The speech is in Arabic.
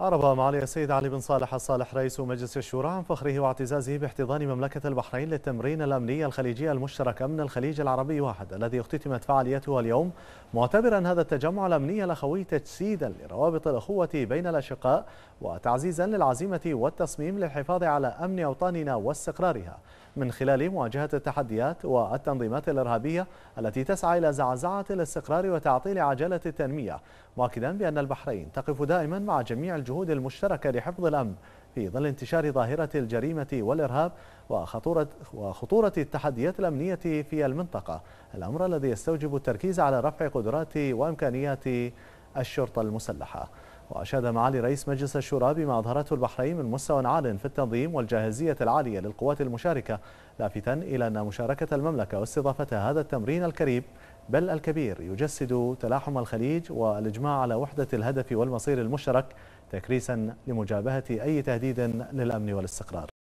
عرب معالي السيد علي بن صالح الصالح رئيس مجلس الشورى عن فخره واعتزازه باحتضان مملكة البحرين للتمرين الأمني الخليجي المشترك من الخليج العربي واحد الذي اختتمت فعاليته اليوم معتبرا هذا التجمع الأمني الأخوي تجسيدا لروابط الأخوة بين الأشقاء وتعزيزا للعزيمة والتصميم للحفاظ على أمن أوطاننا واستقرارها من خلال مواجهة التحديات والتنظيمات الإرهابية التي تسعى إلى زعزعة الاستقرار وتعطيل عجلة التنمية مؤكدا بأن البحرين تقف دائما مع جميع الجهود المشتركة لحفظ الأمن في ظل انتشار ظاهرة الجريمة والإرهاب وخطورة, وخطورة التحديات الأمنية في المنطقة الأمر الذي يستوجب التركيز على رفع قدرات وإمكانيات الشرطة المسلحة وأشاد معالي رئيس مجلس الشورى بما أظهرته البحرين من مستوى عال في التنظيم والجاهزية العالية للقوات المشاركة لافتا إلى أن مشاركة المملكة واستضافة هذا التمرين الكريم بل الكبير يجسد تلاحم الخليج والإجماع على وحدة الهدف والمصير المشترك تكريسا لمجابهة أي تهديد للأمن والاستقرار